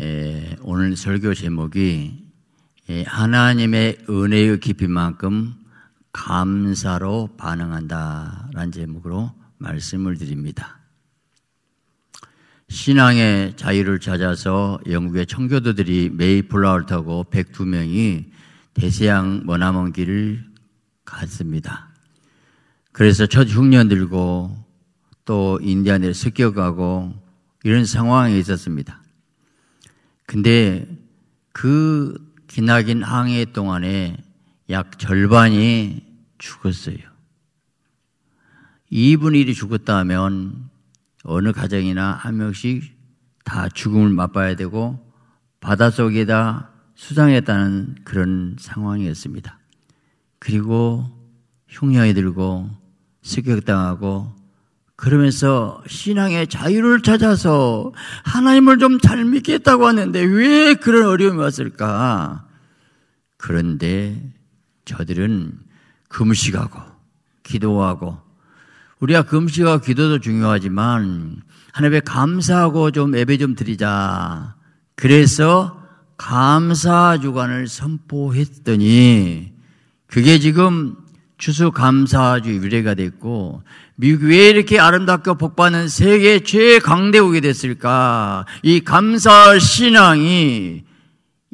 에, 예, 오늘 설교 제목이 에, 예, 하나님의 은혜의 깊이만큼 감사로 반응한다라는 제목으로 말씀을 드립니다. 신앙의 자유를 찾아서 영국의 청교도들이 메이플라워를 타고 102명이 대세양 머나먼 길을 갔습니다. 그래서 첫 흉년 들고 또 인디안에 섞여가고 이런 상황이 있었습니다. 근데 그 기나긴 항해 동안에 약 절반이 죽었어요. 2분의 1이 죽었다 하면 어느 가정이나 한 명씩 다 죽음을 맛봐야 되고 바닷속에다 수상했다는 그런 상황이었습니다. 그리고 흉년이 들고 습격당하고 그러면서 신앙의 자유를 찾아서 하나님을 좀 잘 믿겠다고 하는데 왜 그런 어려움이 왔을까? 그런데 저들은 금식하고 기도하고 우리가 금식하 기도도 중요하지만 하나님께 감사하고 좀 예배 좀 드리자. 그래서 감사 주간을 선포했더니 그게 지금 추수감사주 유래가 됐고 미국이 왜 이렇게 아름답고 복받는 세계 최강대국이 됐을까? 이 감사 신앙이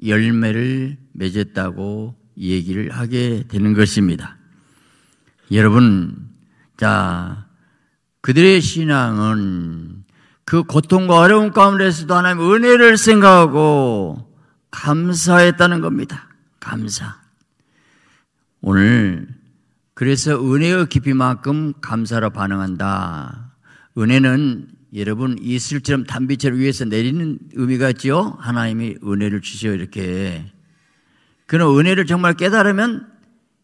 열매를 맺었다고 얘기를 하게 되는 것입니다. 여러분, 자, 그들의 신앙은 그 고통과 어려움 가운데서도 하나님 은혜를 생각하고 감사했다는 겁니다. 감사. 오늘 그래서 은혜의 깊이만큼 감사로 반응한다. 은혜는 여러분 이슬처럼 단비처럼 위에서 내리는 의미가 있지요. 하나님이 은혜를 주시오 이렇게. 그러나 은혜를 정말 깨달으면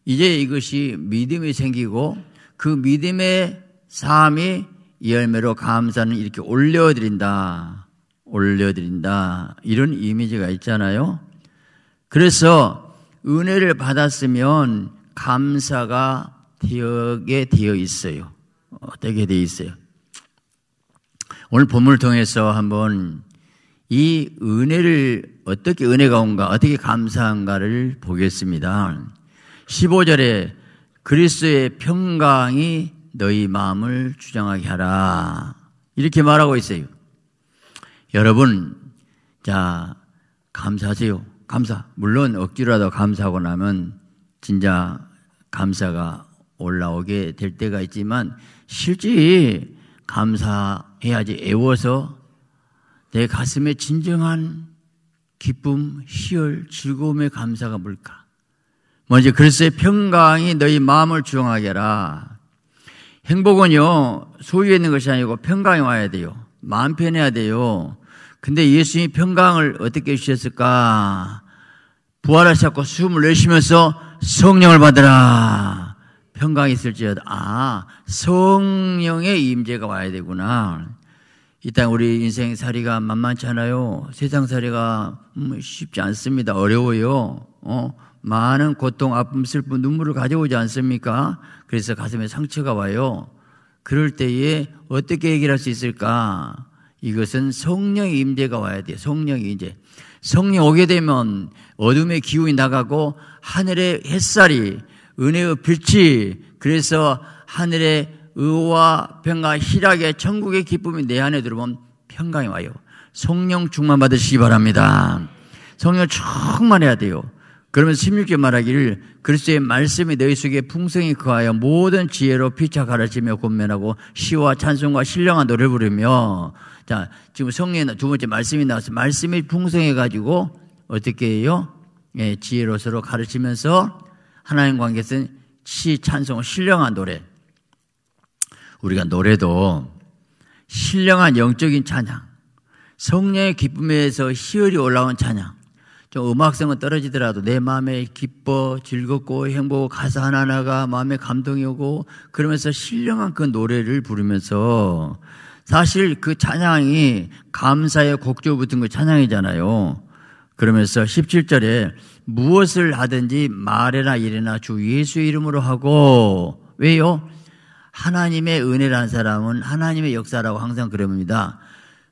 이제 이것이 믿음이 생기고 그 믿음의 삶이 열매로 감사는 이렇게 올려드린다. 올려드린다. 이런 이미지가 있잖아요. 그래서 은혜를 받았으면 감사가 되게 되어 있어요. 어, 되게 되어 있어요. 오늘 본문을 통해서 한번 이 은혜를 어떻게 은혜가 온가, 어떻게 감사한가를 보겠습니다. 15절에 그리스의 평강이 너희 마음을 주장하게 하라. 이렇게 말하고 있어요. 여러분, 자, 감사하세요. 감사. 물론 억지로라도 감사하고 나면 진짜 감사가 올라오게 될 때가 있지만 실제 감사해야지 애워서 내 가슴에 진정한 기쁨, 희열, 즐거움의 감사가 뭘까? 먼저 글쎄 평강이 너희 마음을 주장하게 하라. 행복은요 소유에 있는 것이 아니고 평강이 와야 돼요. 마음 편해야 돼요. 근데 예수님이 평강을 어떻게 주셨을까? 부활하셨고 숨을 내쉬면서 성령을 받으라. 평강이 있을지어다. 아, 성령의 임재가 와야 되구나. 이 땅 우리 인생 살이가 만만치 않아요. 세상 살이가 음, 쉽지 않습니다. 어려워요. 어, 많은 고통, 아픔, 슬픔, 눈물을 가져오지 않습니까? 그래서 가슴에 상처가 와요. 그럴 때에 어떻게 해결할 수 있을까? 이것은 성령의 임재가 와야 돼요. 성령의 임재. 성령 오게 되면 어둠의 기운이 나가고 하늘의 햇살이 은혜의 빛이 그래서 하늘의 의와 평화 희락의 천국의 기쁨이 내 안에 들어오면 평강이 와요. 성령 충만 받으시기 바랍니다. 성령 충만해야 돼요. 그러면 16절 말하기를 그리스도의 말씀이 너희 속에 풍성히 그하여 모든 지혜로 피차 가르치며 곤면하고 시와 찬송과 신령한 노래 부르며 자, 지금 성례 두 번째 말씀이 나왔어요. 말씀이 풍성해 가지고 어떻게 해요? 예, 지혜로 서로 가르치면서 하나님 관계 에서는 시, 찬송, 신령한 노래. 우리가 노래도 신령한 영적인 찬양, 성령의 기쁨에서 희열이 올라온 찬양, 좀 음악성은 떨어지더라도 내 마음에 기뻐, 즐겁고 행복하고 가사 하나하나가 마음에 감동이 오고 그러면서 신령한 그 노래를 부르면서 사실 그 찬양이 감사의 곡조 붙은 그 찬양이잖아요. 그러면서 17절에 무엇을 하든지 말해나 일이나 주 예수 이름으로 하고 왜요? 하나님의 은혜란 사람은 하나님의 역사라고 항상 그럽니다.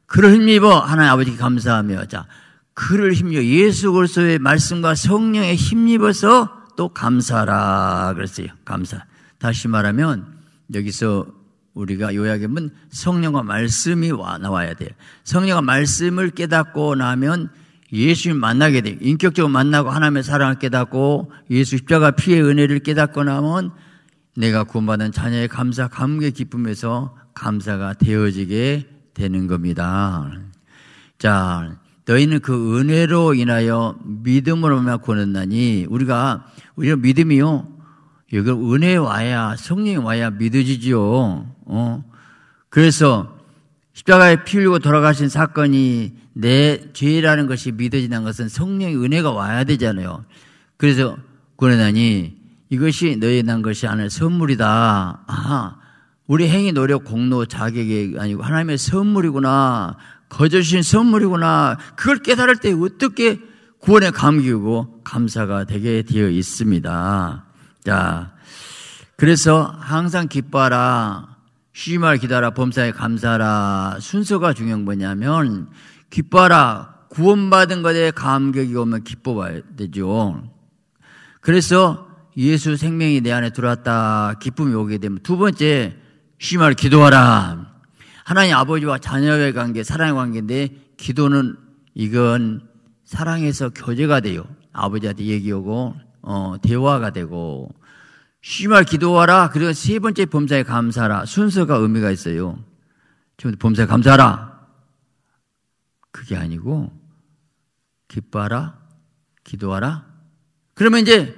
그를 힘입어 하나님 아버지 감사하며 자 그를 힘입어 예수 그리스도의 말씀과 성령에 힘입어서 또 감사라 그랬어요. 감사. 다시 말하면 여기서 우리가 요약하면 성령과 말씀이 나와야 돼요. 성령과 말씀을 깨닫고 나면 예수님 만나게 돼요. 인격적으로 만나고 하나님의 사랑을 깨닫고 예수 십자가 피의 은혜를 깨닫고 나면 내가 구원받은 자녀의 감사, 감개 기쁨에서 감사가 되어지게 되는 겁니다. 자, 너희는 그 은혜로 인하여 믿음으로만 구원했나니 우리가 우리가 믿음이요. 여기 은혜 와야 성령이 와야 믿어지지요. 어? 그래서 십자가에 피 흘리고 돌아가신 사건이 내 죄라는 것이 믿어지는 것은 성령의 은혜가 와야 되잖아요. 그래서 그러나니 이것이 너희 난 것이 아나의 선물이다. 아, 우리 행위 노력 공로 자격이 아니고 하나님의 선물이구나. 거저신 선물이구나. 그걸 깨달을 때 어떻게 구원에감기고 감사가 되게 되어 있습니다. 자, 그래서 항상 기뻐라. 쉬지 말 기다라 범사에 감사라 순서가 중요한 거냐면 기뻐라 구원받은 것에 감격이 오면 기뻐봐야 되죠. 그래서 예수 생명이 내 안에 들어왔다 기쁨이 오게 되면 두 번째 쉬지 말 기도하라 하나님 아버지와 자녀의 관계 사랑의 관계인데 기도는 이건 사랑에서 교제가 돼요 아버지한테 얘기하고 어, 대화가 되고 쉬말 기도하라. 그리고 세 번째 범사에 감사하라. 순서가 의미가 있어요. 처음에 범사에 감사하라. 그게 아니고 기뻐하라. 기도하라. 그러면 이제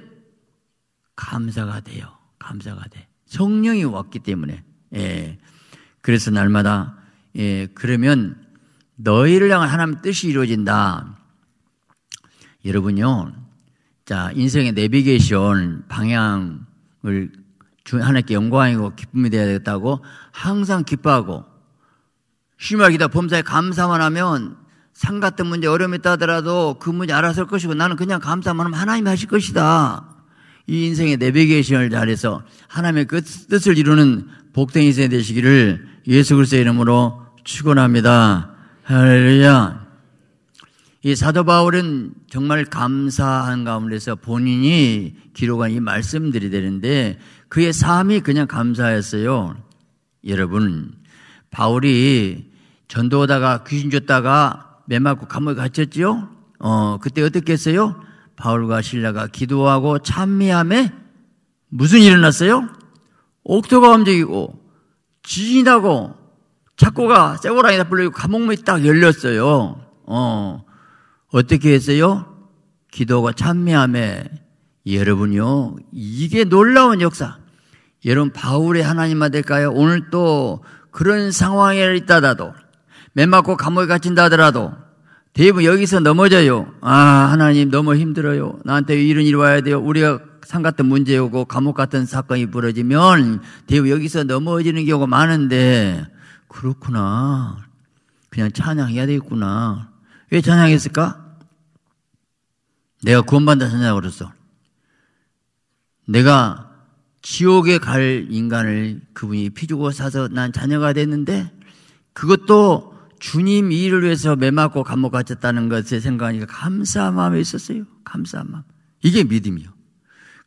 감사가 돼요. 감사가 돼. 성령이 왔기 때문에. 예. 그래서 날마다 예, 그러면 너희를 향한 하나님의 뜻이 이루어진다. 여러분요. 자, 인생의 내비게이션 방향 주 하나님께 영광이고 기쁨이 되어야 되겠다고 항상 기뻐하고 쉬게 말기다 범사에 감사만 하면 상 같은 문제 어려움이 있다 하더라도 그 문제 알아서 할 것이고 나는 그냥 감사만 하면 하나님이 하실 것이다. 이 인생의 내비게이션을 잘해서 하나님의 그 뜻을 이루는 복된 인생 되시기를 예수 그리스의 이름으로 축원합니다. 할렐루야. 이 사도 바울은 정말 감사한 가운데서 본인이 기록한 이 말씀들이 되는데 그의 삶이 그냥 감사했어요 여러분, 바울이 전도 하다가 귀신 줬다가 매 맞고 감옥에 갇혔지요? 어, 그때 어떻게 했어요? 바울과 신라가 기도하고 찬미함에 무슨 일어났어요? 이일 옥토가 움직이고 지진이나고착고가 세고랑이다 불리고 감옥문이 딱 열렸어요. 어, 어떻게 했어요? 기도가 찬미함에 여러분요 이게 놀라운 역사. 여러분 바울의 하나님 아들까요? 오늘 또 그런 상황에 있다라도맨 맞고 감옥에 갇힌다 하더라도 대부분 여기서 넘어져요. 아 하나님 너무 힘들어요. 나한테 이런 일 와야 돼요. 우리가 산 같은 문제오고 감옥 같은 사건이 벌어지면 대부분 여기서 넘어지는 경우가 많은데 그렇구나. 그냥 찬양해야 되겠구나. 왜 찬양했을까? 내가 구원받는 자냐 고 그랬어. 내가 지옥에 갈 인간을 그분이 피 주고 사서 난 자녀가 됐는데 그것도 주님 일을 위해서 매맞고 감옥 갇혔다는 것에 생각하니까 감사한 마음에 있었어요. 감사한 마음. 이게 믿음이요.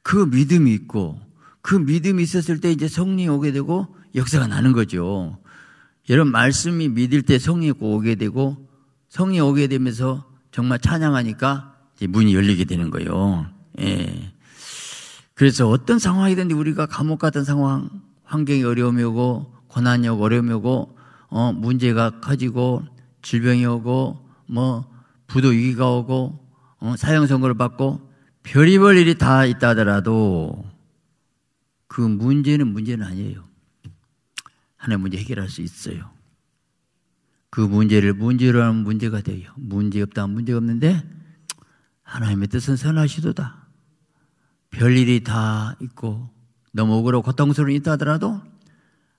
그 믿음이 있고 그 믿음이 있었을 때 이제 성령이 오게 되고 역사가 나는 거죠. 여러분 말씀이 믿을 때 성령이 오게 되고 성령이 오게 되면서 정말 찬양하니까 문이 열리게 되는 거예요. 예. 그래서 어떤 상황이든지 우리가 감옥 같은 상황, 환경이 어려움이 오고, 고난이 오고, 어려움이 오고, 어, 문제가 커지고, 질병이 오고, 뭐, 부도위기가 오고, 어, 사형선고를 받고, 별의별 일이 다 있다 하더라도, 그 문제는 문제는 아니에요. 하나의 문제 해결할 수 있어요. 그 문제를 문제로 하면 문제가 돼요. 문제 없다 하면 문제가 없는데, 하나님의 뜻은 선하시도다. 별일이 다 있고 너무 억울하 고통스러운 고 있다 하더라도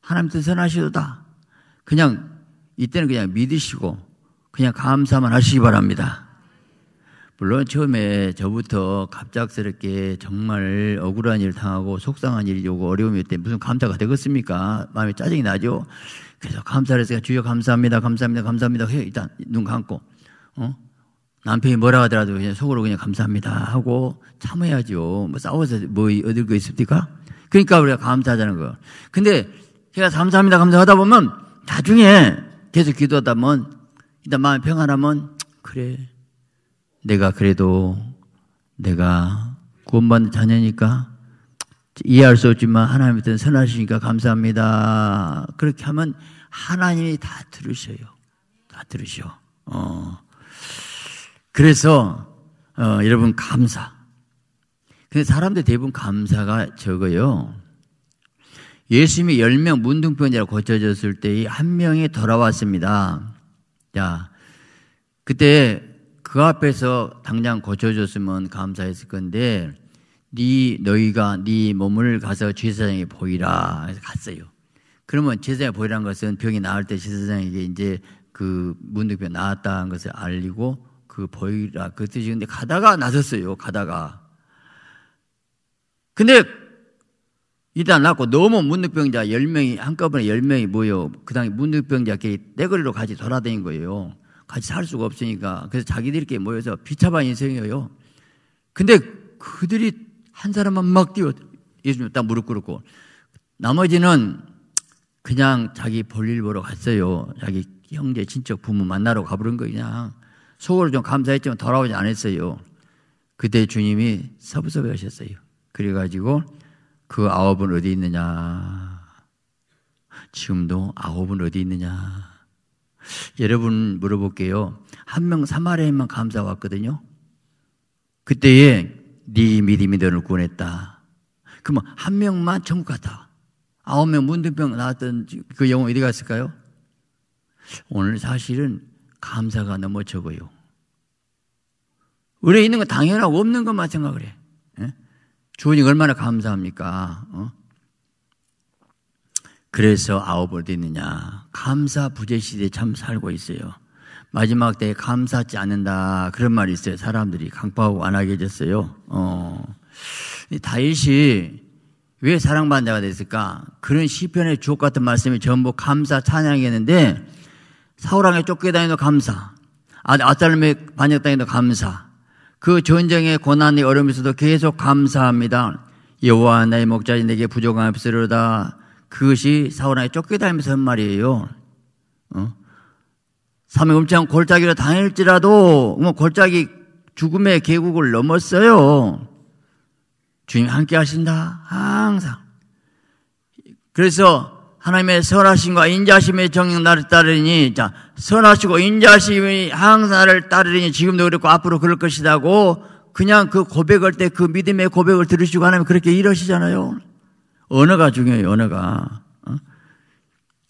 하나님 뜻은 하시도다. 그냥 이때는 그냥 믿으시고 그냥 감사만 하시기 바랍니다. 물론 처음에 저부터 갑작스럽게 정말 억울한 일 당하고 속상한 일이 오고 어려움이 있대 무슨 감사가 되겠습니까? 마음이 짜증이 나죠. 그래서 감사를 해서 주여 감사합니다, 감사합니다, 감사합니다. 해 일단 눈 감고 어 남편이 뭐라 하더라도 그냥 속으로 그냥 감사합니다 하고 참아야죠. 뭐 싸워서 뭐 얻을 거 있습니까? 그러니까 우리가 감사하자는 거. 근데 제가 감사합니다 감사하다 보면 나중에 계속 기도하다 보면 일단 마음이 평안하면 그래. 내가 그래도 내가 구원받는 자녀니까 이해할 수 없지만 하나님이 든 선하시니까 감사합니다. 그렇게 하면 하나님이 다 들으셔요. 다 들으셔. 어. 그래서 어, 여러분 감사. 근데 사람들 대부분 감사가 적어요. 예수님이 열 명 문둥병자로 고쳐졌을 때한 명이 돌아왔습니다. 자, 그때 그 앞에서 당장 고쳐줬으면 감사했을 건데 네 너희가 네 몸을 가서 제사장에 보이라 해서 갔어요. 그러면 제사장에 보이라는 것은 병이 나을 때 제사장에게 이제 그 문득병 나았다는 것을 알리고 그 보이라 그때 지근데 가다가 나섰어요. 가다가. 근데 일단 낳고 너무 문득병자 10명이 한꺼번에 10명이 모여 그 당시 문득병자끼 떼거리로 같이 돌아다닌 거예요. 같이 살 수가 없으니까 그래서 자기들끼리 모여서 비참한 인생이에요. 근데 그들이 한 사람만 막 뛰어 예수님 딱 무릎 꿇고 나머지는 그냥 자기 볼일 보러 갔어요. 자기 형제 친척 부모 만나러 가버린 거 그냥 속으로 좀 감사했지만 돌아오지 않았어요. 그때 주님이 서부섭에 하셨어요. 그래가지고 그 아홉은 어디 있느냐? 지금도 아홉은 어디 있느냐? 여러분 물어볼게요. 한 명 사마리아인만 감사 왔거든요. 그때에 네 믿음이 너를 구원했다. 그러면 한 명만 천국 갔다. 아홉 명문득병 나왔던 그 영혼 어디 갔을까요? 오늘 사실은 감사가 너무 적어요. 의뢰 있는 거 당연하고 없는 것만 생각을 해. 예? 주님 얼마나 감사합니까? 어? 그래서 아홉을 듣느냐. 감사 부재 시대에 참 살고 있어요. 마지막 때에 감사하지 않는다. 그런 말이 있어요. 사람들이 강파하고 안 하게 됐어요. 어. 다윗이 왜 사랑받는 자가 됐을까? 그런 시편의 주옥 같은 말씀이 전부 감사 찬양이었는데 사우랑에쫓겨다니는 감사. 아, 아살렘에 반역당해도 감사. 그 전쟁의 고난이 어려움에서도 계속 감사합니다. 여호와 나의 목자인 내게 부족함 없으려다. 그것이 사우랑에 쫓겨다니면서 한 말이에요. 어? 삼에 음치한 골짜기로 당할지라도 뭐 골짜기 죽음의 계곡을 넘었어요. 주님 함께 하신다. 항상. 그래서 하나님의 선하심과 인자심의 정령 나를 따르니 자 선하시고 인자심이 항상 나를 따르니 지금도 그렇고 앞으로 그럴 것이다고 그냥 그 고백할 때 그 믿음의 고백을 들으시고 하나님 그렇게 이러시잖아요. 언어가 중요해요. 언어가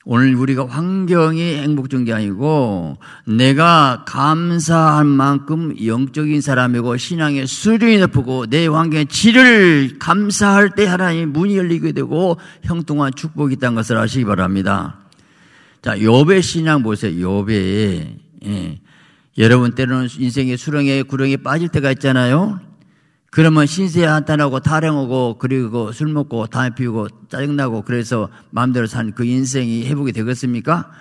오늘 우리가 환경이 행복증 게 아니고 내가 감사할 만큼 영적인 사람이고 신앙의 수준이 높고 내 환경의 질을 감사할 때 하나님의 문이 열리게 되고 형통한 축복이 있다는 것을 아시기 바랍니다. 자, 요배 신앙 보세요. 요배. 예. 여러분 때로는 인생의 수렁에 구렁에 빠질 때가 있잖아요. 그러면 신세한탄하고 타령하고 그리고 술 먹고 담배 피우고 짜증나고 그래서 마음대로 산 그 인생이 회복이 되겠습니까?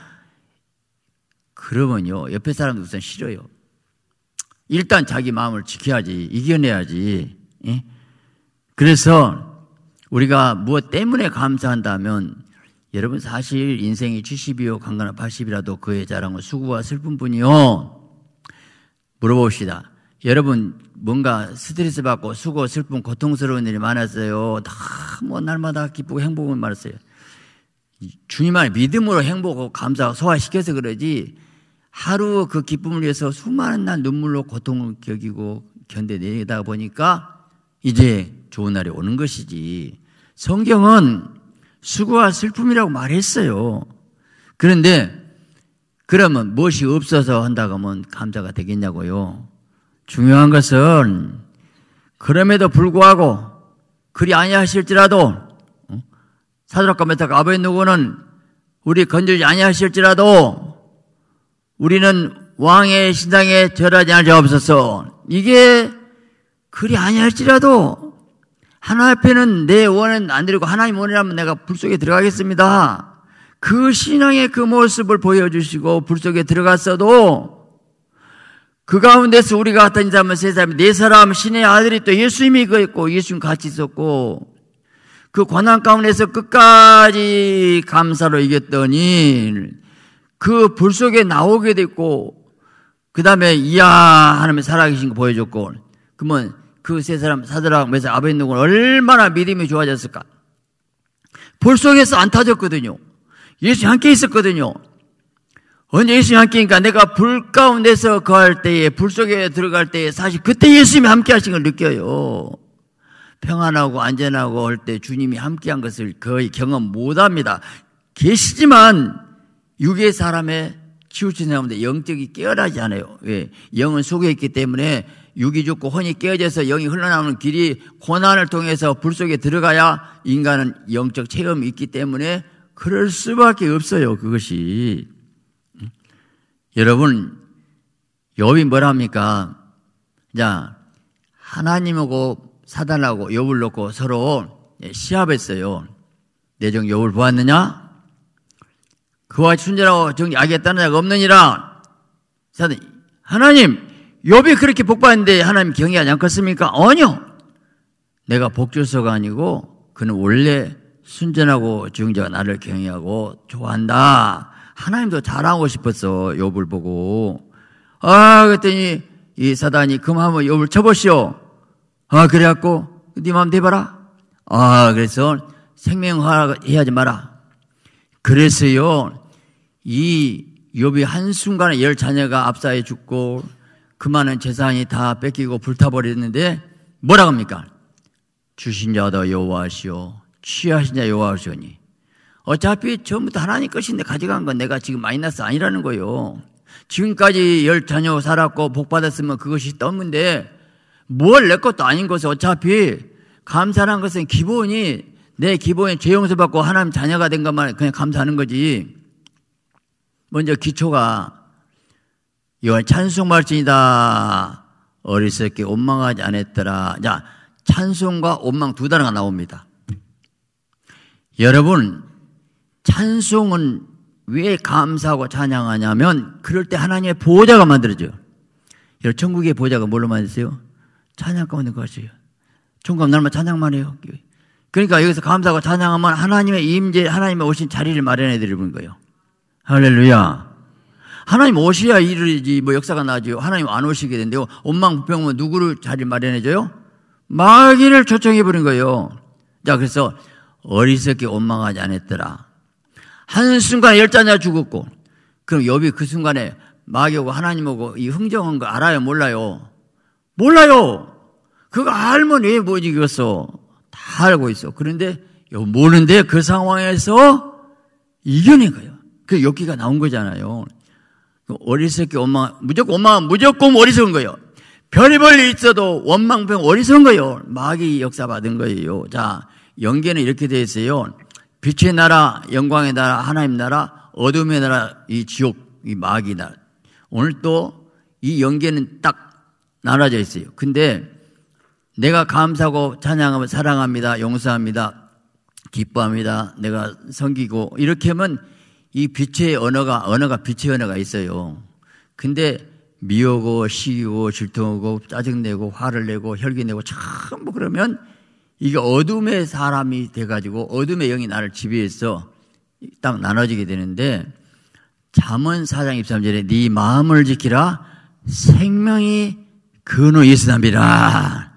그러면요 옆에 사람도 우선 싫어요. 일단 자기 마음을 지켜야지 이겨내야지. 예? 그래서 우리가 무엇 때문에 감사한다면 여러분 사실 인생이 70이요 강간나 80이라도 그의 자랑은 수고와 슬픔뿐이요. 물어봅시다. 여러분 뭔가 스트레스 받고 수고 슬픔 고통스러운 일이 많았어요. 다 뭐 날마다 기쁘고 행복은 많았어요. 주님 안 믿음으로 행복하고 감사하고 소화시켜서 그러지 하루 그 기쁨을 위해서 수많은 날 눈물로 고통을 겪이고 견뎌내다 보니까 이제 좋은 날이 오는 것이지. 성경은 수고와 슬픔이라고 말했어요. 그런데 그러면 무엇이 없어서 한다고 하면 감사가 되겠냐고요. 중요한 것은 그럼에도 불구하고 그리 아니하실지라도 사도라과메타카 아베 버 누구는 우리 건들지 아니하실지라도 우리는 왕의 신상에 절하지 않을 자 없어서 이게 그리 아니할지라도 하나님 앞에는 내 원은 안 드리고 하나님 원이라면 내가 불 속에 들어가겠습니다. 그 신앙의 그 모습을 보여주시고 불 속에 들어갔어도 그 가운데서 우리가 같은 사람은 세사람네 사람 신의 아들이 또 예수님이 그 있고 예수님 같이 있었고 그 고난 가운데서 끝까지 감사로 이겼더니 그 불 속에 나오게 됐고 그 다음에 이야 하나님 살아계신 거 보여줬고 그러면 그 세 사람 사드랑 메사 아벤노고 얼마나 믿음이 좋아졌을까? 불 속에서 안 타졌거든요. 예수 함께 있었거든요. 언제 예수님 함께니까 내가 불 가운데서 거할 때에 불 속에 들어갈 때에 사실 그때 예수님이 함께 하신 걸 느껴요. 평안하고 안전하고 할 때 주님이 함께한 것을 거의 경험 못합니다. 계시지만 육의 사람의 치우친 사람인데 영적이 깨어나지 않아요. 왜? 예, 영은 속에 있기 때문에 육이 죽고 혼이 깨어져서 영이 흘러나오는 길이 고난을 통해서 불 속에 들어가야 인간은 영적 체험이 있기 때문에 그럴 수밖에 없어요. 그것이. 여러분, 욥이 뭐랍니까? 자, 하나님하고 사단하고 욥을 놓고 서로 예, 시합했어요. 내정 욥을 보았느냐? 그와 순전하고 정리하겠다는 자가 없느니라. 사단, 하나님, 욥이 그렇게 복받는데 하나님 경외하지 않겠습니까? 아니요. 내가 복주서가 아니고 그는 원래 순전하고 중자가 나를 경외하고 좋아한다. 하나님도 잘하고 싶었어. 욥을 보고. 아, 그랬더니 이 사단이 그만하면 욥을 쳐보시오. 아, 그래갖고 네 마음 대봐라. 아, 그래서 생명화해하지 마라. 그래서요, 이 욥이 한순간에 열 자녀가 압사해 죽고 그 많은 재산이 다 뺏기고 불타버렸는데 뭐라 합니까? 주신 자도 여호와시오 취하신 자 여호와시오니 어차피 처음부터 하나님 것인데 가져간 건 내가 지금 마이너스 아니라는 거예요. 지금까지 열 자녀 살았고 복 받았으면 그것이 떠문데 뭘 내 것도 아닌 것을 어차피 감사한 것은 기본이 내 기본에 죄 용서받고 하나님 자녀가 된 것만 그냥 감사하는 거지. 먼저 기초가 이건 찬송 말씀이다. 어리석게 원망하지 않았더라. 자, 찬송과 원망 두 단어가 나옵니다. 여러분 찬송은 왜 감사하고 찬양하냐면 그럴 때 하나님의 보호자가 만들어져요. 여러분 천국의 보호자가 뭘로 만드세요? 찬양 가운데 것이에요. 총각 날마다 찬양만 해요. 그러니까 여기서 감사하고 찬양하면 하나님의 임재, 하나님의 오신 자리를 마련해 드리는 거예요. 할렐루야. 하나님 오셔야 이르지 뭐 역사가 나죠. 하나님 안 오시게 된대요. 원망 부평은 뭐 누구를 자리 마련해 줘요? 마귀를 초청해 버린 거예요. 자 그래서 어리석게 원망하지 않았더라. 한순간열 자녀 죽었고 그럼 여이그 순간에 마귀하고 하나님하고 이 흥정한 거 알아요? 몰라요? 몰라요! 그거 알면 왜뭐이겠어다 알고 있어. 그런데 모르는데 그 상황에서 이겨낸 거예요. 그 욕기가 나온 거잖아요. 그 어리석게 원망, 무조건 원망, 무조건 어리석은 거예요. 별이별일 있어도 원망병 어리석은 거예요. 마귀 역사 받은 거예요. 자, 연계는 이렇게 돼 있어요. 빛의 나라, 영광의 나라, 하나님 나라, 어둠의 나라, 이 지옥, 이 마귀 나라. 오늘 또 이 연계는 딱 나눠져 있어요. 근데 내가 감사하고 찬양하면 사랑합니다. 용서합니다. 기뻐합니다. 내가 섬기고 이렇게 하면 이 빛의 언어가 언어가 빛의 언어가 있어요. 근데 미워고 시기고 질투하고 짜증내고 화를 내고 혈기 내고 전부 그러면 이게 어둠의 사람이 돼가지고 어둠의 영이 나를 지배해서 딱 나눠지게 되는데 잠언 사장 23절에 네 마음을 지키라 생명이 근호 예수남비라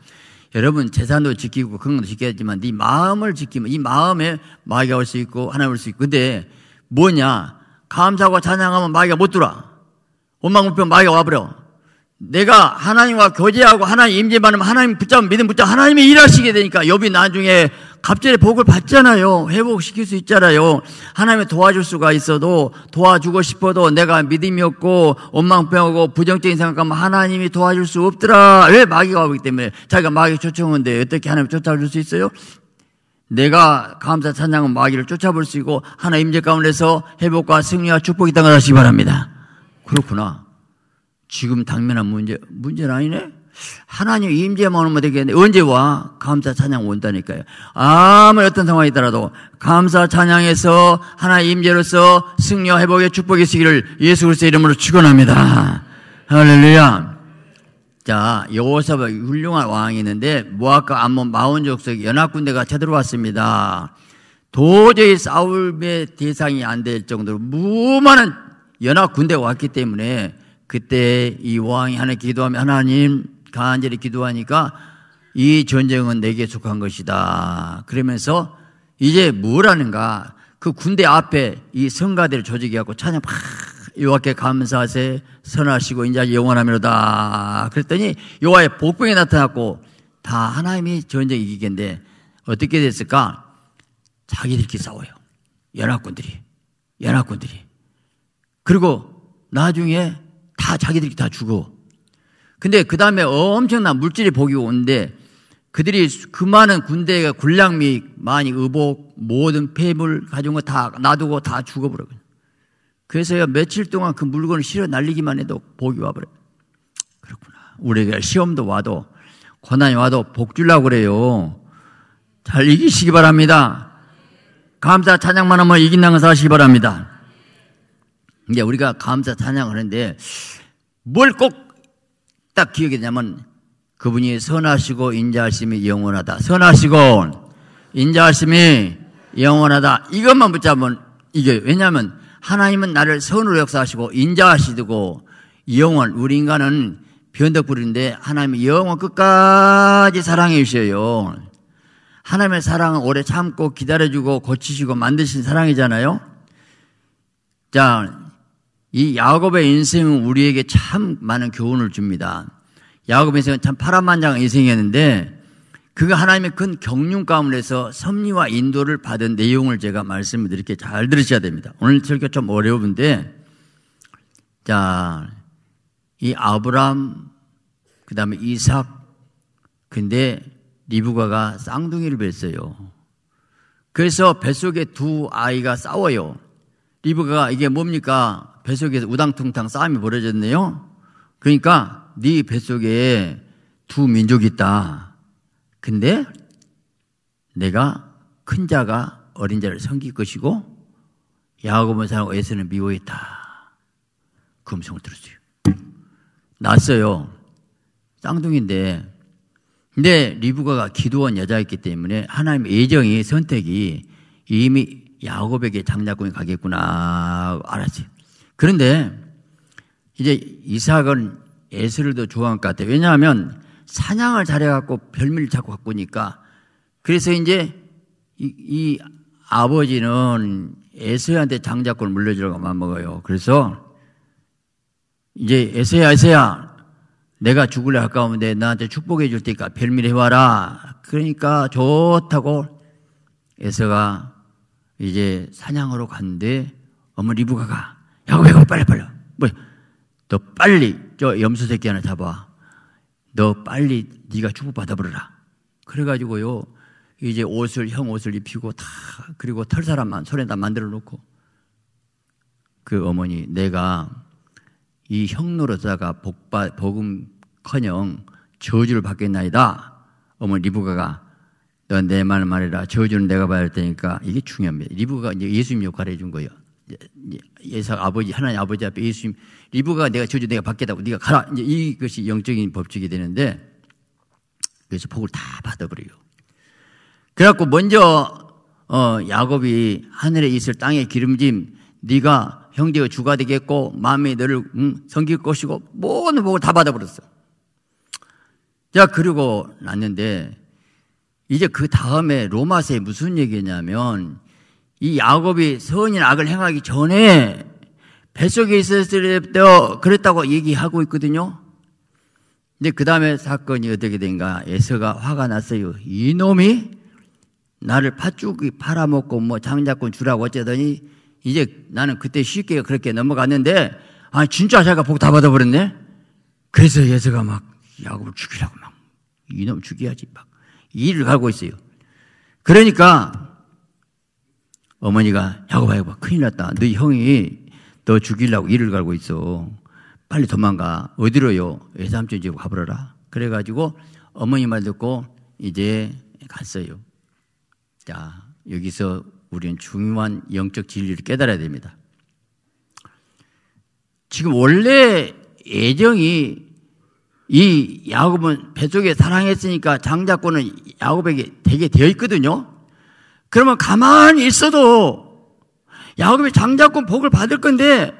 여러분 재산도 지키고 건강도 지켜야지만 네 마음을 지키면 이 마음에 마귀가 올 수 있고 하나님 올 수 있고 근데 뭐냐 감사하고 찬양하면 마귀가 못 들어와 원망 불평 마귀가 와버려 내가 하나님과 교제하고 하나님 임재받으면 하나님 붙잡으 믿음 붙잡 하나님이 일하시게 되니까 여비 나중에 갑자기 복을 받잖아요. 회복시킬 수 있잖아요. 하나님이 도와줄 수가 있어도 도와주고 싶어도 내가 믿음이 없고 원망병하고 부정적인 생각하면 하나님이 도와줄 수 없더라. 왜 마귀가 오기 때문에 자기가 마귀 쫓아오는데 어떻게 하나님 쫓아줄 수 있어요? 내가 감사 찬양은 마귀를 쫓아볼 수 있고 하나 임재 가운데서 회복과 승리와 축복이 땅을 하시기 바랍니다. 그렇구나. 지금 당면한 문제, 문제는 아니네? 하나님 임재만 오면 되겠는데 언제 와? 감사 찬양 온다니까요. 아무 어떤 상황이더라도 감사 찬양에서 하나님 임재로서 승려 회복의 축복이 있기를 예수 그리스의 이름으로 축원합니다. 할렐루야. 자, 여호사가 훌륭한 왕이 있는데 모압과 암몬 마온 족속 연합 군대가 쳐들어 왔습니다. 도저히 싸움의 대상이 안 될 정도로 무많은 연합 군대가 왔기 때문에 그때 이 왕이 하나 기도하며 하나님 간절히 기도하니까 이 전쟁은 내게 속한 것이다. 그러면서 이제 뭐라는가? 그 군대 앞에 이 성가대를 조직해갖고 찬양 팍 여호와께 감사하세 선하시고 인자 영원하미로다. 그랬더니 여호와의 복병이 나타났고 다 하나님이 전쟁 이기겠는데 어떻게 됐을까? 자기들끼리 싸워요. 연합군들이 연합군들이 그리고 나중에 다 자기들이 다 죽어. 근데 그 다음에 엄청난 물질의 복이 오는데 그들이 그 많은 군대가 군량미, 많이 의복, 모든 폐물 가진거다 놔두고 다 죽어버려. 그래서 며칠 동안 그 물건을 실어 날리기만 해도 복이 와버려. 그렇구나. 우리에 시험도 와도 고난이 와도 복 주려고 그래요. 잘 이기시기 바랍니다. 감사 찬양만 하면 이긴다는 것을 시기 바랍니다. 이제 우리가 감사 찬양하는데 을뭘꼭 딱 기억이 되냐면 그분이 선하시고 인자하심이 영원하다. 선하시고 인자하심이 영원하다. 이것만 붙잡으면 이게 왜냐하면 하나님은 나를 선으로 역사하시고 인자하시고 영원 우리 인간은 변덕불인데 하나님이 영원 끝까지 사랑해 주셔요. 하나님의 사랑은 오래 참고 기다려주고 고치시고 만드신 사랑이잖아요. 자, 이 야곱의 인생은 우리에게 참 많은 교훈을 줍니다. 야곱의 인생은 참 파란만장한 인생이었는데 그가 하나님의 큰 경륜 가운데서 섭리와 인도를 받은 내용을 제가 말씀을 드릴게 잘 들으셔야 됩니다. 오늘 설교 좀 어려운데 자, 이 아브람 그다음에 이삭 근데 리브가가 쌍둥이를 뵀어요. 그래서 뱃속에 두 아이가 싸워요. 리브가가 이게 뭡니까? 뱃속에서 우당퉁탕 싸움이 벌어졌네요. 그러니까 네 뱃속에 두 민족이 있다. 근데 내가 큰 자가 어린 자를 섬길 것이고 야곱은 사람과 에서는 미워했다. 그 음성을 들었어요. 났어요. 쌍둥이인데 근데 리브가가 기도한 여자였기 때문에 하나님의 예정이 선택이 이미 야곱에게 장자권이 가겠구나 알았지. 그런데 이제 이삭은 에스를더 좋아한 것 같아요. 왜냐하면 사냥을 잘해갖고 별미를 자꾸 바꾸니까 그래서 이제 이, 이 아버지는 에서야한테 장작권을물려주려고 맘먹어요. 그래서 이제 에서야 에서야 내가 죽을래 아까운데 나한테 축복해 줄 테니까 별미를 해와라. 그러니까 좋다고 에서가 이제 사냥으로 갔는데 어머 리브가가 야곱이 빨리 빨리 뭐, 너 빨리 저 염소 새끼 하나 잡아. 너 빨리 네가 주부 받아버려라. 그래가지고요 이제 옷을 형 옷을 입히고 다 그리고 털 사람만 손에 다 만들어 놓고 그 어머니 내가 이형 노릇다가 복바 복음커녕 저주를 받겠나이다. 어머니 리브가가 넌내말 말해라 저주는 내가 받을 테니까 이게 중요합니다. 리브가 이제 예수님 역할을 해 준 거예요. 예상 예, 예, 예, 아버지 하나님 아버지 앞에 예수님 리브가 내가 저주 내가 받겠다고 네가 가라 이제 이것이 영적인 법칙이 되는데 그래서 복을 다받아버려요 그래갖고 먼저 어 야곱이 하늘에 있을 땅에 기름짐 네가 형제가 주가 되겠고 마음이 너를 음, 섬길 것이고 모든 복을 다 받아버렸어. 자 그리고 났는데 이제 그 다음에 로마서에 무슨 얘기냐면 이 야곱이 선인 악을 행하기 전에 뱃속에 있었을 때 그랬다고 얘기하고 있거든요. 근데 그 다음에 사건이 어떻게 된가? 에서가 화가 났어요. 이놈이 나를 팥죽이 팔아먹고 뭐장자꾼 주라고 어쩌더니 이제 나는 그때 쉽게 그렇게 넘어갔는데 아 진짜 제가 복 다 받아버렸네. 그래서 예서가 막 야곱을 죽이라고 막 이놈 죽여야지 막 일을 하고 있어요. 그러니까 어머니가 야곱아 야고아 큰일 났다. 너 형이 너 죽이려고 일을 갈고 있어. 빨리 도망가. 어디로요? 외삼촌 집 가버려라. 그래가지고 어머니 말 듣고 이제 갔어요. 자, 여기서 우리는 중요한 영적 진리를 깨달아야 됩니다. 지금 원래 애정이 이 야곱은 뱃속에 사랑했으니까 장자권은 야곱에게 되게 되어 있거든요. 그러면 가만히 있어도 야곱이 장자권 복을 받을 건데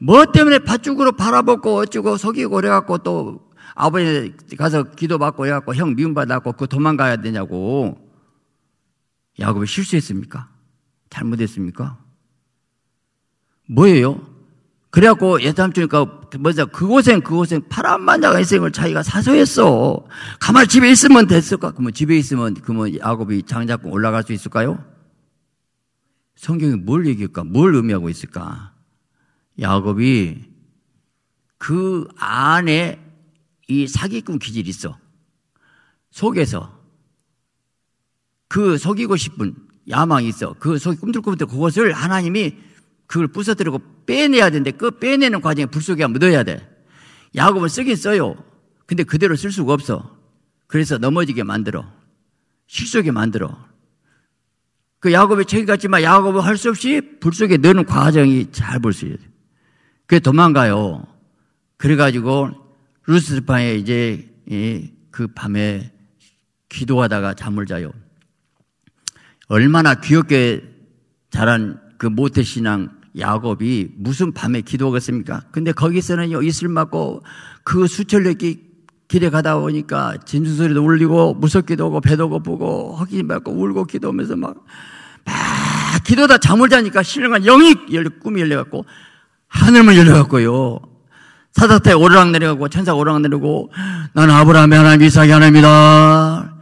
뭐 때문에 팥죽으로 바라보고 어쩌고 속이고 그래갖고 또 아버지 가서 기도받고 해갖고 형 미움받았고 그 도망가야 되냐고 야곱이 실수했습니까? 잘못했습니까? 뭐예요? 그래갖고 예탐 주니까 먼저 그곳엔 그곳엔 파란만자가있생을 자기가 사소했어. 가만 집에 있으면 됐을까? 그러면 집에 있으면 그러면 야곱이 장자고 올라갈 수 있을까요? 성경이 뭘 얘기할까? 뭘 의미하고 있을까? 야곱이 그 안에 이 사기꾼 기질이 있어. 속에서 그 속이고 싶은 야망이 있어. 그 속이 꿈틀꿈틀 그것을 하나님이 그걸 부서뜨리고 빼내야 되는데 그 빼내는 과정에 불 속에 묻어야 돼. 야곱은 쓰긴 써요. 근데 그대로 쓸 수가 없어. 그래서 넘어지게 만들어. 실속에 만들어. 그 야곱의 책임 같지만 야곱은 할 수 없이 불 속에 넣는 과정이 잘 볼 수 있어요. 그게 도망가요. 그래가지고 루스파에 이제 그 밤에 기도하다가 잠을 자요. 얼마나 귀엽게 자란 그 모태신앙 야곱이 무슨 밤에 기도하겠습니까? 근데 거기서는 이슬 맞고 그수철 n e 길에 가다 보니까 진주 소리도 울리고 무섭기도 하고 배도 고프고 허기 받고 울고 기도하면서 막, 막 기도다 잠을 자니까 실령한 영이 열려, 꿈이 열려갖고 하늘문 열려갖고요. 사자태 오르락 내려가고 천사 오르락 내리고 나는 아브라함의 하나님 이삭의 하나입니다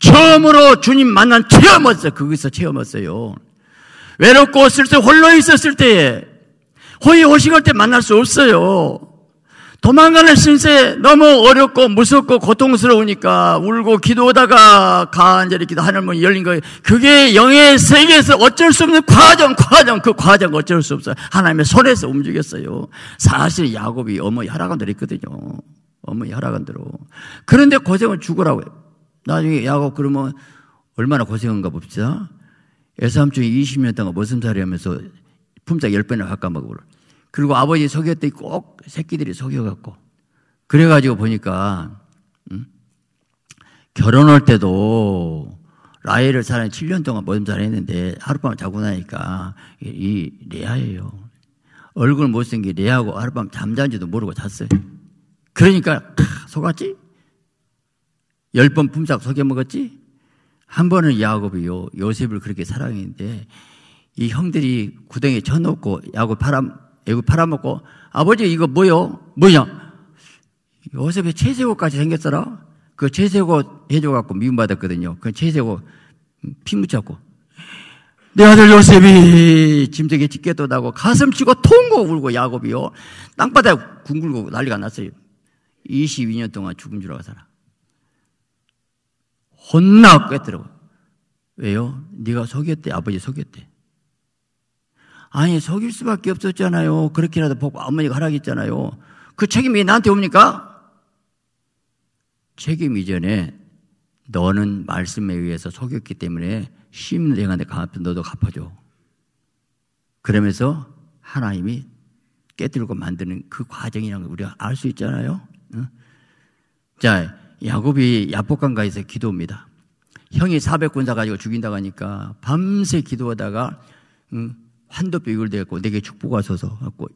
처음으로 주님 만난 체험했어요. 거기서 체험했어요. 외롭고 쓸쓸 홀로 있었을 때에 호의호식할 때 만날 수 없어요. 도망가는 신세 너무 어렵고 무섭고 고통스러우니까 울고 기도하다가 간절히 기도 하늘문 열린 거예요. 그게 영의 세계에서 어쩔 수 없는 과정, 과정, 그 과정 어쩔 수 없어요. 하나님의 손에서 움직였어요. 사실 야곱이 어머니 하라간대로 있거든요. 어머니 하라간대로. 그런데 고생을 죽으라고 해요. 나중에 야곱 그러면 얼마나 고생한가 봅시다. 애삼촌이 20년 동안 머슴살이 하면서 품삯 10배나 깎아먹고 그리고 아버지 속였더니 꼭 새끼들이 속여갖고 그래가지고 보니까 응? 음? 결혼할 때도 라헬을 사랑 7년 동안 머슴살 했는데 하룻밤 자고 나니까 이 레아예요. 얼굴 못생긴 레아하고 하룻밤 잠자는지도 모르고 잤어요. 그러니까 속았지? 열 번 품삯 속여먹었지? 한 번은 야곱이 요, 요셉을 그렇게 사랑했는데 이 형들이 구덩이에 쳐놓고 야곱 팔아, 애굽 팔아먹고 아버지 이거 뭐요? 뭐냐? 요셉이 채세고까지 생겼더라? 그채세고 해줘갖고 미움받았거든요. 그채세고피 묻혔고 내 아들 요셉이 짐승에 짓겨도다고 가슴 치고 통고 울고 야곱이요. 땅바닥에 둥글고 난리가 났어요. 22년 동안 죽은 줄 알고 살아. 혼나고 꿰더라고 왜요? 네가 속였대. 아버지 속였대. 아니 속일 수밖에 없었잖아요. 그렇게라도 보고 어머니가 하라했잖아요그 책임이 나한테 옵니까? 책임 이전에 너는 말씀에 의해서 속였기 때문에 심령한테 너도 갚아줘. 그러면서 하나님이 깨뜨리고 만드는 그 과정이라는 걸 우리가 알 수 있잖아요. 응? 자, 야곱이 야복강가에서 기도합니다. 형이 400군사 가지고 죽인다고 하니까 밤새 기도하다가 음, 환도뼈 이걸 대고 내게 축복 하소서 갖고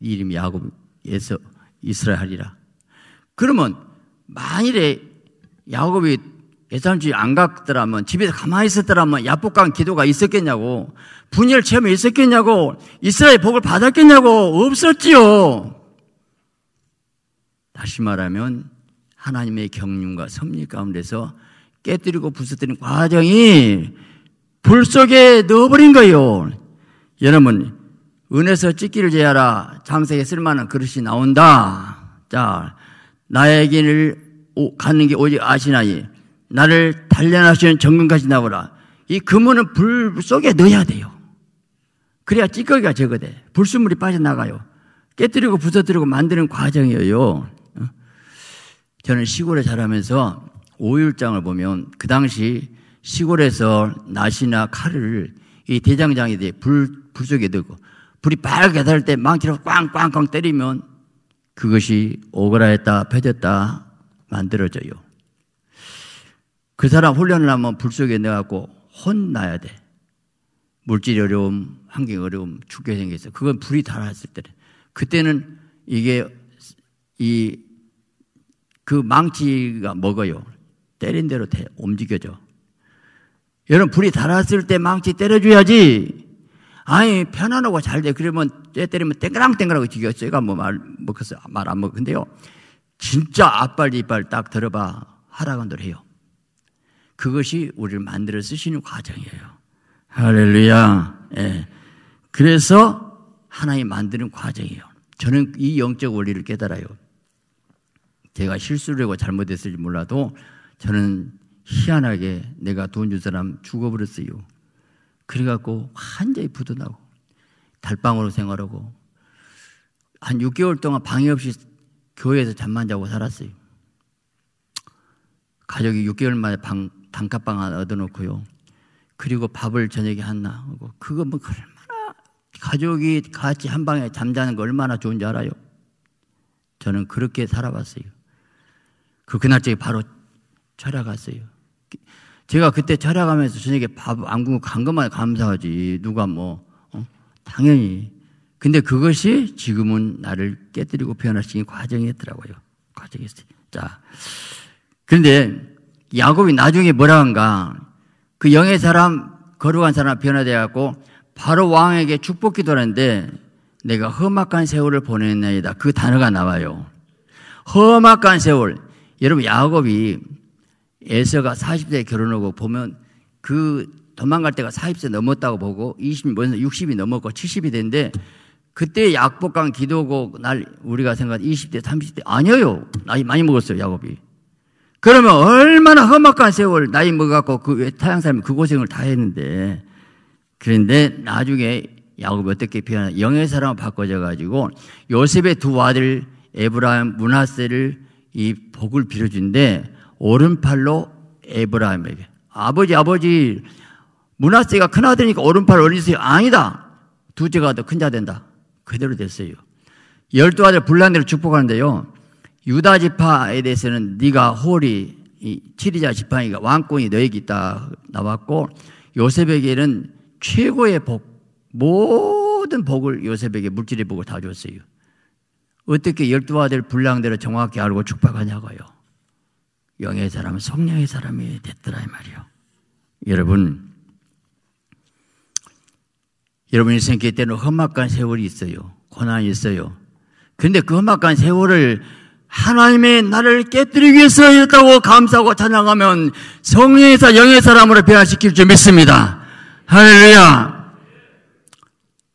이름이 야곱에서 이스라엘이라. 그러면 만일에 야곱이 예산주에 안 갔더라면 집에서 가만히 있었더라면 야복강 기도가 있었겠냐고 분열 체험이 있었겠냐고 이스라엘 복을 받았겠냐고 없었지요. 다시 말하면 하나님의 경륜과 섭리 가운데서 깨뜨리고 부서뜨린 과정이 불 속에 넣어버린 거요. 여러분, 은에서 찢기를 제하라. 장세에 쓸만한 그릇이 나온다. 자, 나에게를 가는 게 오직 아시나이. 나를 단련하시는 정금까지 나오라. 이금은불 속에 넣어야 돼요. 그래야 찌꺼기가 제거돼. 불순물이 빠져나가요. 깨뜨리고 부서뜨리고 만드는 과정이에요. 저는 시골에 자라면서 오일장을 보면 그 당시 시골에서 낫이나 칼을 이 대장장에 대해 불, 불 속에 넣고 불이 빨갛게 달때 망치로 꽝꽝꽝 때리면 그것이 오그라했다 펴졌다 만들어져요. 그 사람 훈련을 하면 불 속에 내갖고 혼나야 돼. 물질 어려움, 환경 어려움 죽게 생겼어. 그건 불이 달았을 때. 그때는 이게 이그 망치가 먹어요. 때린 대로 움직여져. 여러분, 불이 달았을 때 망치 때려줘야지. 아니, 편안하고 잘 돼. 그러면 때 때리면 땡그랑땡그랑하고 죽요제가뭐 말, 먹겠어. 뭐 말안 먹어. 근데요, 진짜 앞발, 이빨 딱 들어봐. 하라고대 해요. 그것이 우리를 만들어 쓰시는 과정이에요. 할렐루야. 예. 그래서 하나의 만드는 과정이에요. 저는 이 영적 원리를 깨달아요. 제가 실수를 하고 잘못했을지 몰라도 저는 희한하게 내가 돈 준 사람 죽어버렸어요. 그래갖고 완전히 부도나고 달방으로 생활하고 한 6개월 동안 방해 없이 교회에서 잠만 자고 살았어요. 가족이 6개월 만에 방, 단칸방 하나 얻어놓고요. 그리고 밥을 저녁에 하나 하고 그거 뭐 얼마나 가족이 같이 한 방에 잠자는 거 얼마나 좋은지 알아요. 저는 그렇게 살아봤어요. 그그날 저기 바로 찾아갔어요. 제가 그때 찾아가면서 저녁에 밥안 굶고 간 것만 감사하지. 누가 뭐, 어? 당연히. 근데 그것이 지금은 나를 깨뜨리고 변화시킨 과정이었더라고요. 과정이었어요. 자. 그런데 야곱이 나중에 뭐라 한가. 그 영의 사람, 거룩한 사람 변화되어갖고 바로 왕에게 축복 기도하는데 내가 험악한 세월을 보냈나이다. 그 단어가 나와요. 험악한 세월. 여러분 야곱이 에서가 40대에 결혼하고 보면 그 도망갈 때가 40세 넘었다고 보고 20, 60이 넘었고 70이 됐는데 그때 약복강 기도고 날 우리가 생각한 20대, 30대 아니에요. 나이 많이 먹었어요, 야곱이. 그러면 얼마나 험악한 세월 나이 먹어갖고 그 타양 사람이 그 고생을 다 했는데 그런데 나중에 야곱이 어떻게 표현하 영의 사람을 바꿔져 가지고 요셉의 두 아들 에브라임 문하세를 이 복을 빌어준데 오른팔로 에브라임에게 아버지 아버지 문하세가 큰아들이니까 오른팔 어린이세 아니다 둘째가 더 큰 자 된다 그대로 됐어요 열두 아들 불란대로 축복하는데요 유다 지파에 대해서는 네가 홀이 치리자 지팡이가 왕권이 너에게 있다 나왔고 요셉에게는 최고의 복 모든 복을 요셉에게 물질의 복을 다 줬어요 어떻게 열두 아들 분량대로 정확히 알고 축복하냐고요. 영의 사람은 성령의 사람이 됐더라 이 말이요. 여러분, 여러분이 생길 때는 험악한 세월이 있어요. 고난이 있어요. 근데 그 험악한 세월을 하나님의 나를 깨뜨리기 위해서였다고 감사하고 찬양하면 성령에서 영의 사람으로 변화시킬 줄 믿습니다. 할렐루야!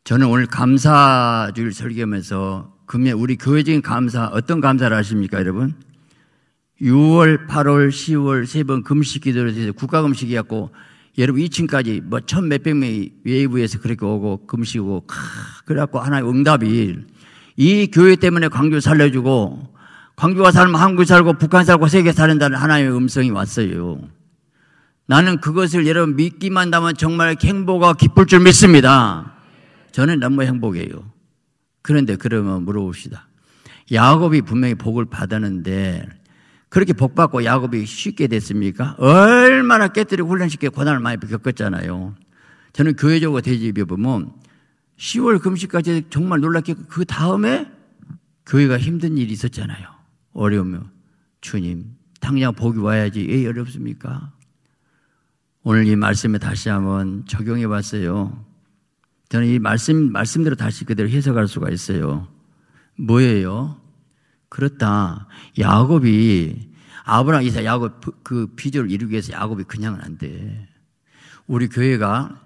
저는 오늘 감사주일 설교하면서 금요 우리 교회적인 감사 어떤 감사를 하십니까 여러분? 6월, 8월, 10월 세 번 금식 기도를 해서 국가 금식이었고 여러분 2층까지 뭐 천 몇백 명이 웨이브에서 그렇게 오고 금식 이고 그래갖고 하나의 응답이 이 교회 때문에 광주 살려주고 광주가 살면 한국 살고 북한 살고 세계 살린다는 하나의 음성이 왔어요. 나는 그것을 여러분 믿기만 하면 정말 행복하 기쁠 줄 믿습니다. 저는 너무 행복해요. 그런데 그러면 물어봅시다. 야곱이 분명히 복을 받았는데 그렇게 복 받고 야곱이 쉽게 됐습니까? 얼마나 깨뜨리고 훈련시켜 고난을 많이 겪었잖아요. 저는 교회적으로 대집해 보면 10월 금식까지 정말 놀랍게 그 다음에 교회가 힘든 일이 있었잖아요. 어려우면 주님 당장 복이 와야지 왜 어렵습니까? 오늘 이 말씀에 다시 한번 적용해 봤어요. 저는 이 말씀, 말씀대로 다시 그대로 해석할 수가 있어요. 뭐예요? 그렇다. 야곱이 아브라함 이사 야곱 그 비조를 이루기 위해서 야곱이 그냥은 안 돼. 우리 교회가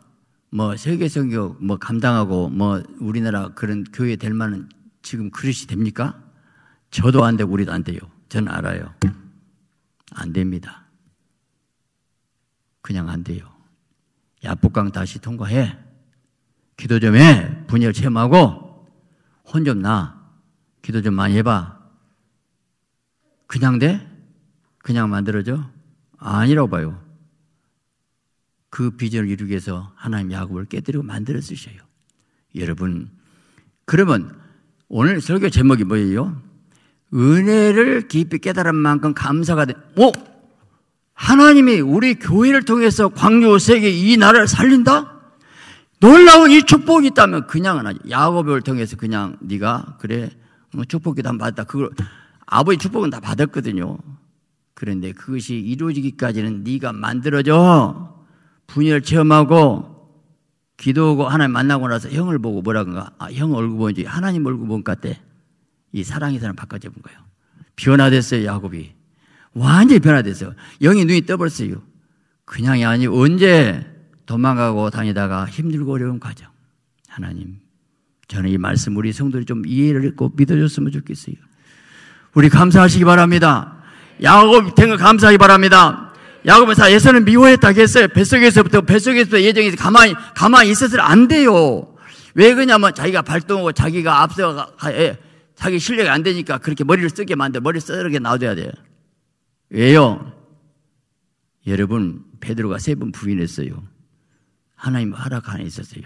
뭐 세계 성격뭐 감당하고 뭐 우리나라 그런 교회 될 만한 지금 그릇이 됩니까? 저도 안 되고 우리도 안 돼요. 저는 알아요. 안 됩니다. 그냥 안 돼요. 야복강 다시 통과해. 기도 좀 해. 분열 체험하고 혼 좀 나. 기도 좀 많이 해봐. 그냥 돼? 그냥 만들어져? 아니라고 봐요. 그 비전을 이루기 위해서 하나님 야곱을 깨뜨리고 만들어 쓰셔요. 여러분, 그러면 오늘 설교 제목이 뭐예요? 은혜를 깊이 깨달은 만큼 감사가 된, 오! 뭐? 하나님이 우리 교회를 통해서 광요 세계 이 나라를 살린다? 놀라운 이 축복이 있다면 그냥은 아니. 야곱을 통해서 그냥 네가 그래 뭐 축복기도 한 받았다. 그걸 아버지 축복은 다 받았거든요. 그런데 그것이 이루어지기까지는 네가 만들어져 분열 체험하고 기도하고 하나님 만나고 나서 형을 보고 뭐라건가 아, 형 얼굴 보는지 하나님 얼굴 본가 때이 사랑의 사람 바꿔져 본 거예요. 변화됐어요 야곱이 완전히 변화됐어요. 영이 눈이 떠버렸어요. 그냥이 아니 언제 도망가고 다니다가 힘들고 어려운 과정. 하나님, 저는 이 말씀 우리 성도들이 좀 이해를 했고 믿어줬으면 좋겠어요. 우리 감사하시기 바랍니다. 야곱 된거 감사하기 바랍니다. 야곱은 사 예서는 미워했다 했어요. 뱃속에서부터 뱃속에서부터 예정이 가만히 가만히 있었을 안 돼요. 왜 그러냐면 자기가 발동하고 자기가 앞서가 에, 예, 자기 실력이 안 되니까 그렇게 머리를 쓰게 만들 머리 를 쓰게 놔둬야 돼요. 왜요? 여러분 베드로가 세 번 부인했어요. 하나님 허락 안에 있었어요.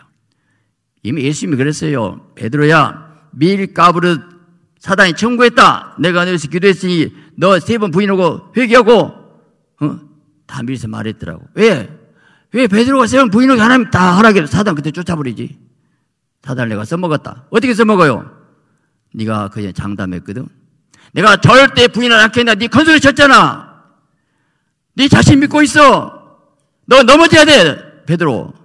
이미 예수님이 그랬어요. 베드로야 밀 까부르 사단이 청구했다. 내가 너에서 기도했으니 너 세 번 부인하고 회개하고 어? 다 밀서 말했더라고. 왜? 왜 베드로가 세 번 부인하고 하나님 다 허락해 사단 그때 쫓아버리지. 사단 을 내가 써먹었다. 어떻게 써먹어요? 네가 그냥 장담했거든. 내가 절대 부인을 않겠나. 네건설를 쳤잖아. 네 자신 믿고 있어. 너 넘어져야 돼. 베드로.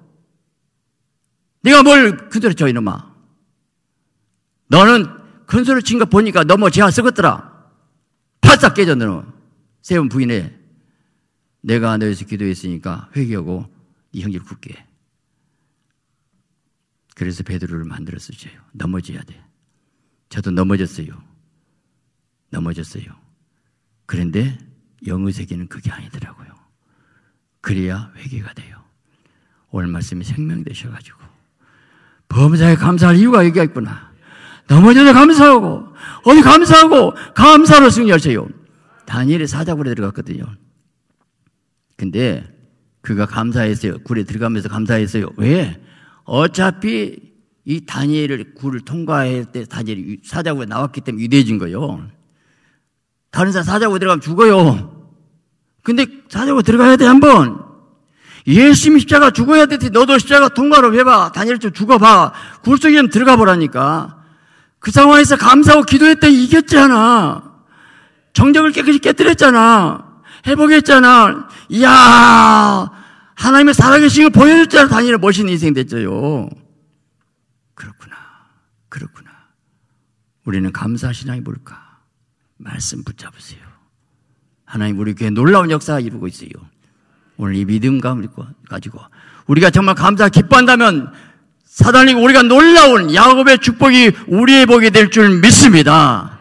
네가 뭘 그대로 쳐 이놈아. 너는 큰 소리 친거 보니까 너무 제하 뭐 썩었더라. 바싹 깨져 너 세번 부인해. 내가 너에서 기도했으니까 회개하고 네 형제를 굳게 그래서 베드로를 만들었어요. 넘어져야 돼. 저도 넘어졌어요. 넘어졌어요. 그런데 영의 세계는 그게 아니더라고요. 그래야 회개가 돼요. 오늘 말씀이 생명되셔가지고 범사에 감사할 이유가 여기가 있구나. 넘어져도 감사하고, 어디 감사하고, 감사로 승리하세요. 다니엘이 사자굴에 들어갔거든요. 근데 그가 감사했어요. 굴에 들어가면서 감사했어요. 왜? 어차피 이 다니엘을 굴을 통과할 때 다니엘이 사자굴에 나왔기 때문에 위대해진 거예요. 다른 사람 사자굴에 들어가면 죽어요. 근데 사자굴에 들어가야 돼, 한 번. 예수님 십자가 죽어야 되지. 너도 십자가 동가로 해봐. 다니엘 좀 죽어봐. 굴속에 들어가 보라니까. 그 상황에서 감사하고 기도했더니 이겼잖아. 정적을 깨끗이 깨뜨렸잖아. 회복했잖아. 이야, 하나님의 살아계신 걸 보여줬잖아. 다니엘 멋있는 인생 됐죠요. 그렇구나. 그렇구나. 우리는 감사 신앙이 뭘까? 말씀 붙잡으세요. 하나님 우리 교회 놀라운 역사 이루고 있어요. 오늘 이 믿음감을 가지고 우리가 정말 감사 기뻐한다면 사단이 우리가 놀라운 야곱의 축복이 우리의 복이 될 줄 믿습니다.